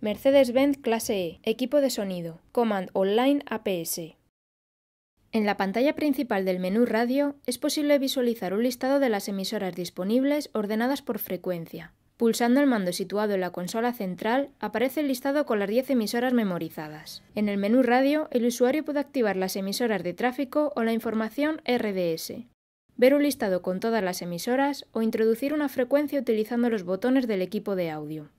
Mercedes-Benz Clase E, equipo de sonido, Command Online APS. En la pantalla principal del menú radio es posible visualizar un listado de las emisoras disponibles ordenadas por frecuencia. Pulsando el mando situado en la consola central, aparece el listado con las 10 emisoras memorizadas. En el menú radio, el usuario puede activar las emisoras de tráfico o la información RDS, ver un listado con todas las emisoras o introducir una frecuencia utilizando los botones del equipo de audio.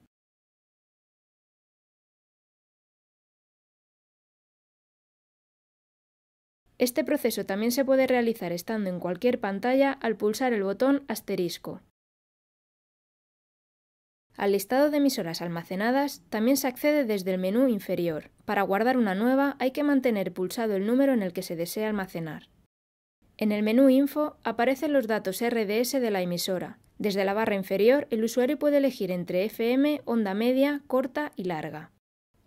Este proceso también se puede realizar estando en cualquier pantalla al pulsar el botón asterisco. Al listado de emisoras almacenadas también se accede desde el menú inferior. Para guardar una nueva hay que mantener pulsado el número en el que se desea almacenar. En el menú Info aparecen los datos RDS de la emisora. Desde la barra inferior el usuario puede elegir entre FM, onda media, corta y larga.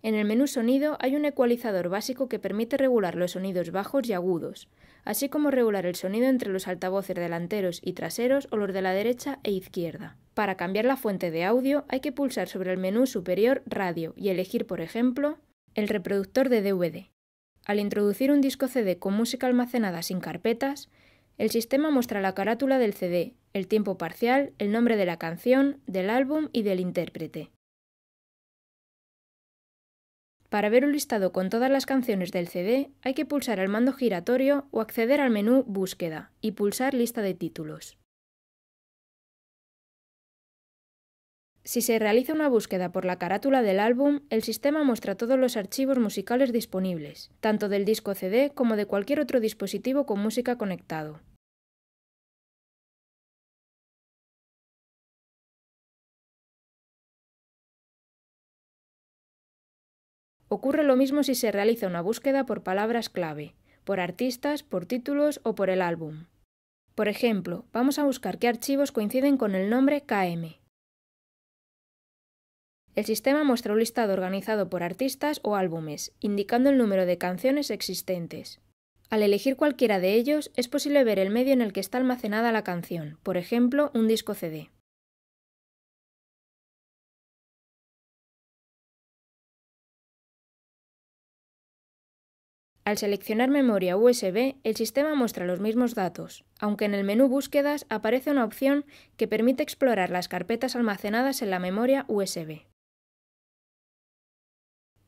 En el menú Sonido hay un ecualizador básico que permite regular los sonidos bajos y agudos, así como regular el sonido entre los altavoces delanteros y traseros o los de la derecha e izquierda. Para cambiar la fuente de audio hay que pulsar sobre el menú superior Radio y elegir, por ejemplo, el reproductor de DVD. Al introducir un disco CD con música almacenada sin carpetas, el sistema muestra la carátula del CD, el tiempo parcial, el nombre de la canción, del álbum y del intérprete. Para ver un listado con todas las canciones del CD, hay que pulsar el mando giratorio o acceder al menú Búsqueda y pulsar Lista de títulos. Si se realiza una búsqueda por la carátula del álbum, el sistema muestra todos los archivos musicales disponibles, tanto del disco CD como de cualquier otro dispositivo con música conectado. Ocurre lo mismo si se realiza una búsqueda por palabras clave, por artistas, por títulos o por el álbum. Por ejemplo, vamos a buscar qué archivos coinciden con el nombre KM. El sistema muestra un listado organizado por artistas o álbumes, indicando el número de canciones existentes. Al elegir cualquiera de ellos, es posible ver el medio en el que está almacenada la canción, por ejemplo, un disco CD. Al seleccionar memoria USB, el sistema muestra los mismos datos, aunque en el menú Búsquedas aparece una opción que permite explorar las carpetas almacenadas en la memoria USB.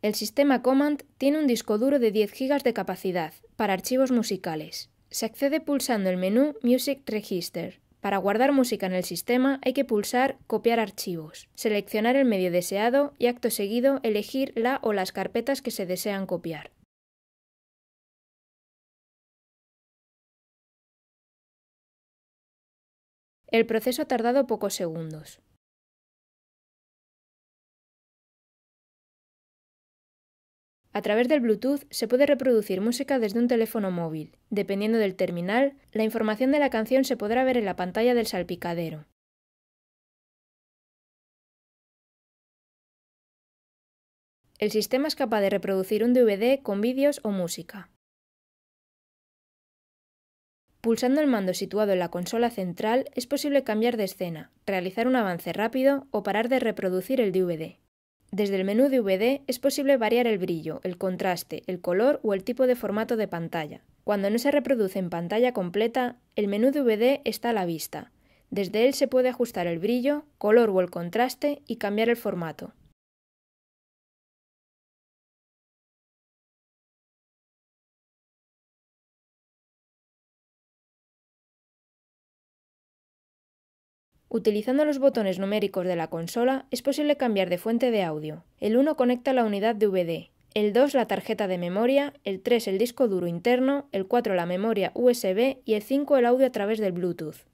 El sistema Command tiene un disco duro de 10 GB de capacidad para archivos musicales. Se accede pulsando el menú Music Register. Para guardar música en el sistema hay que pulsar Copiar archivos, seleccionar el medio deseado y acto seguido elegir la o las carpetas que se desean copiar. El proceso ha tardado pocos segundos. A través del Bluetooth se puede reproducir música desde un teléfono móvil. Dependiendo del terminal, la información de la canción se podrá ver en la pantalla del salpicadero. El sistema es capaz de reproducir un DVD con vídeos o música. Pulsando el mando situado en la consola central es posible cambiar de escena, realizar un avance rápido o parar de reproducir el DVD. Desde el menú DVD es posible variar el brillo, el contraste, el color o el tipo de formato de pantalla. Cuando no se reproduce en pantalla completa, el menú DVD está a la vista. Desde él se puede ajustar el brillo, color o el contraste y cambiar el formato. Utilizando los botones numéricos de la consola es posible cambiar de fuente de audio. El 1 conecta la unidad DVD, el 2 la tarjeta de memoria, el 3 el disco duro interno, el 4 la memoria USB y el 5 el audio a través del Bluetooth.